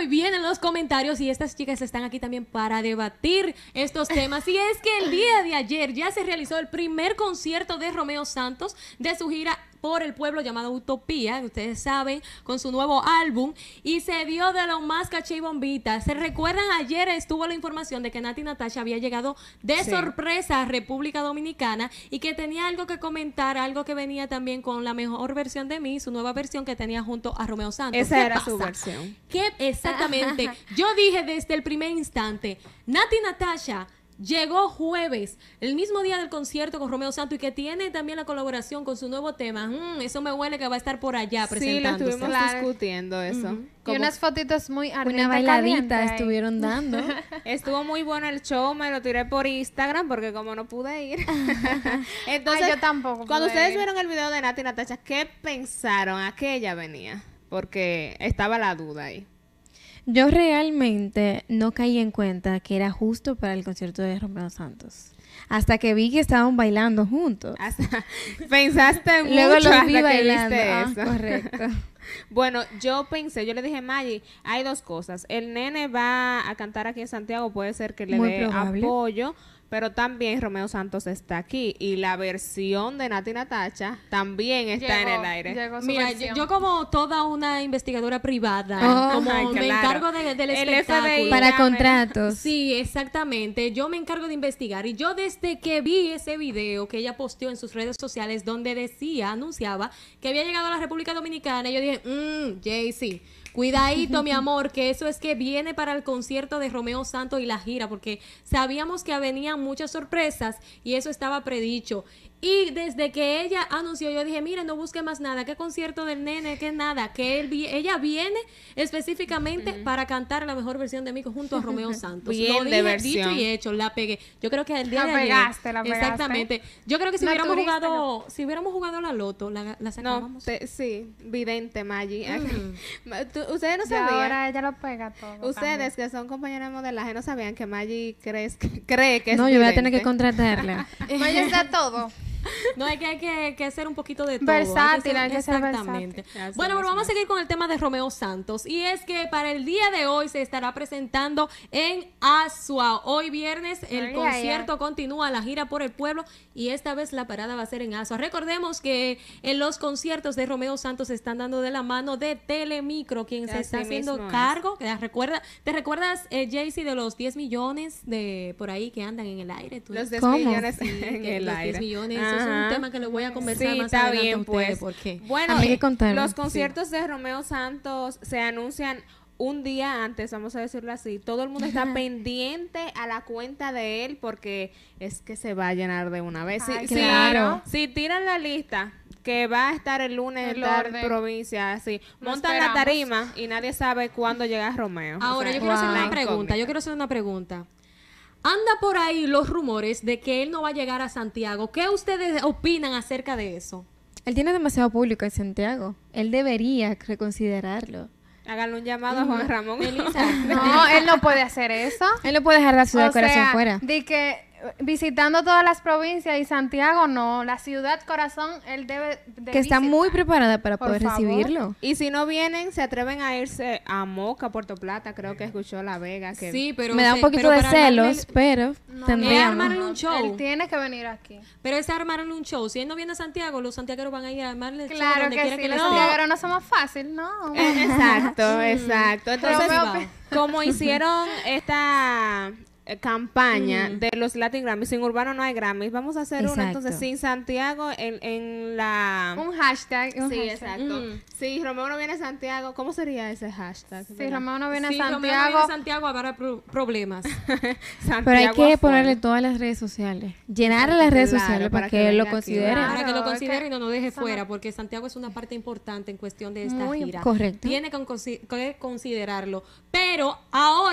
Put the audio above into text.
y en los comentarios y estas chicas están aquí también para debatir estos temas. Y es que el día de ayer ya se realizó el primer concierto de Romeo Santos de su gira por el pueblo llamado Utopía, ustedes saben, con su nuevo álbum. Y se dio de lo más caché y bombita. ¿Se recuerdan? Ayer estuvo la información de que Nati Natasha había llegado de sorpresa a República Dominicana y que tenía algo que comentar, algo que venía también con la mejor versión de mí, su nueva versión que tenía junto a Romeo Santos. Esa era su versión. ¿Qué? Exactamente. Yo dije desde el primer instante, Nati Natasha Llegó jueves, el mismo día del concierto con Romeo Santo y que tiene también la colaboración con su nuevo tema. Mm, eso me huele que va a estar por allá presentando. Sí, lo estuvimos discutiendo eso. Y unas fotitos muy Una bailadita estuvieron dando. Estuvo muy bueno el show, me lo tiré por Instagram porque como no pude ir. Entonces, yo tampoco. Cuando ustedes vieron el video de Nati y Natacha, ¿qué pensaron? ¿A qué ella venía? Porque estaba la duda ahí. Yo realmente no caí en cuenta que era justo para el concierto de Romeo Santos. Hasta que vi que estaban bailando juntos. pensaste mucho Luego los ah, Correcto. bueno, yo pensé, yo le dije, Maggie, hay dos cosas. El nene va a cantar aquí en Santiago, puede ser que le dé apoyo pero también Romeo Santos está aquí y la versión de Nati Natacha también está en el aire. Mira, yo, como toda una investigadora privada, ah, como me encargo del espectáculo. Para contratos. Sí, exactamente. Yo me encargo de investigar y yo desde que vi ese video que ella posteó en sus redes sociales donde decía, anunciaba que había llegado a la República Dominicana, yo dije, mmm, Jay-Z Cuidadito, mi amor, que eso es que viene para el concierto de Romeo Santos y la gira, porque sabíamos que venían muchas sorpresas y eso estaba predicho. Y desde que ella anunció, yo dije, mira, no busque más nada, qué concierto del nene, qué nada, que ella viene específicamente para cantar la mejor versión de mí junto a Romeo Santos. Lo dije, de dicho y hecho, la pegué. Yo creo que el día la pegaste, la pegaste. exactamente. Yo creo que si hubiéramos jugado, si hubiéramos jugado la loto, la, la sacábamos. sí, vidente, Maggi. ustedes no sabían. ahora ella lo pega todo. Ustedes que son compañeras de modelaje no sabían que Maggi cree, cree que No, yo voy a tener que contratarla. Maggie está todo no, hay que, hacer un poquito de todo. Versátil, que exactamente. Bueno, vamos a seguir con el tema de Romeo Santos. Y es que para el día de hoy se estará presentando en Asua. Hoy viernes el concierto continúa la gira por el pueblo y esta vez la parada va a ser en Asua. Recordemos que en los conciertos de Romeo Santos se están dando de la mano de Telemicro, quien se está haciendo cargo. ¿Te recuerda, ¿Te recuerdas, eh, Jaycee, de los 10 millones de por ahí que andan en el aire? Los 10 millones en el aire es un tema que lo voy a conversar más está adelante bien, pues. porque bueno, eh, los conciertos de Romeo Santos se anuncian un día antes, vamos a decirlo así, todo el mundo está pendiente a la cuenta de él porque es que se va a llenar de una vez. claro. Si tiran la lista, que va a estar el lunes en la provincia, así. Montan la tarima y nadie sabe cuándo llega Romeo. Ahora, yo quiero hacer una pregunta, yo quiero hacer una pregunta. Anda por ahí los rumores de que él no va a llegar a Santiago. ¿Qué ustedes opinan acerca de eso? Él tiene demasiado público en Santiago. Él debería reconsiderarlo. Háganle un llamado a Juan Ramón. no, él no puede hacer eso. Él no puede dejar la ciudad de corazón fuera. De que visitando todas las provincias y Santiago no, la ciudad corazón, él debe Que está muy preparada para poder recibirlo. Y si no vienen, se atreven a irse a Moca, Puerto Plata, creo que escuchó La Vega. Que sí, pero... Me da un poquito de celos, pero no, tendríamos. un show. Él tiene que venir aquí. Pero se armaron un show. Si él no viene a Santiago, los santiagueros van a ir a armarle claro que sí, los no. no somos fácil, ¿no? exacto, mm. exacto. Entonces, como hicieron esta eh, campaña de los Latin Grammys. Sin Urbano no hay Grammys. Vamos a hacer una entonces sin Santiago en, en la... Un hashtag. sí, exacto. Si Romeo no viene a Santiago, ¿cómo sería ese hashtag? Si Romeo no viene a Santiago... Romeo no viene a Santiago habrá problemas. Pero hay que ponerle todas las redes sociales. Llenar las redes sociales para, que, lo considere. para que lo considere y no lo deje fuera, porque Santiago es una parte importante en cuestión de esta gira. Tiene que considerarlo. Pero ahora...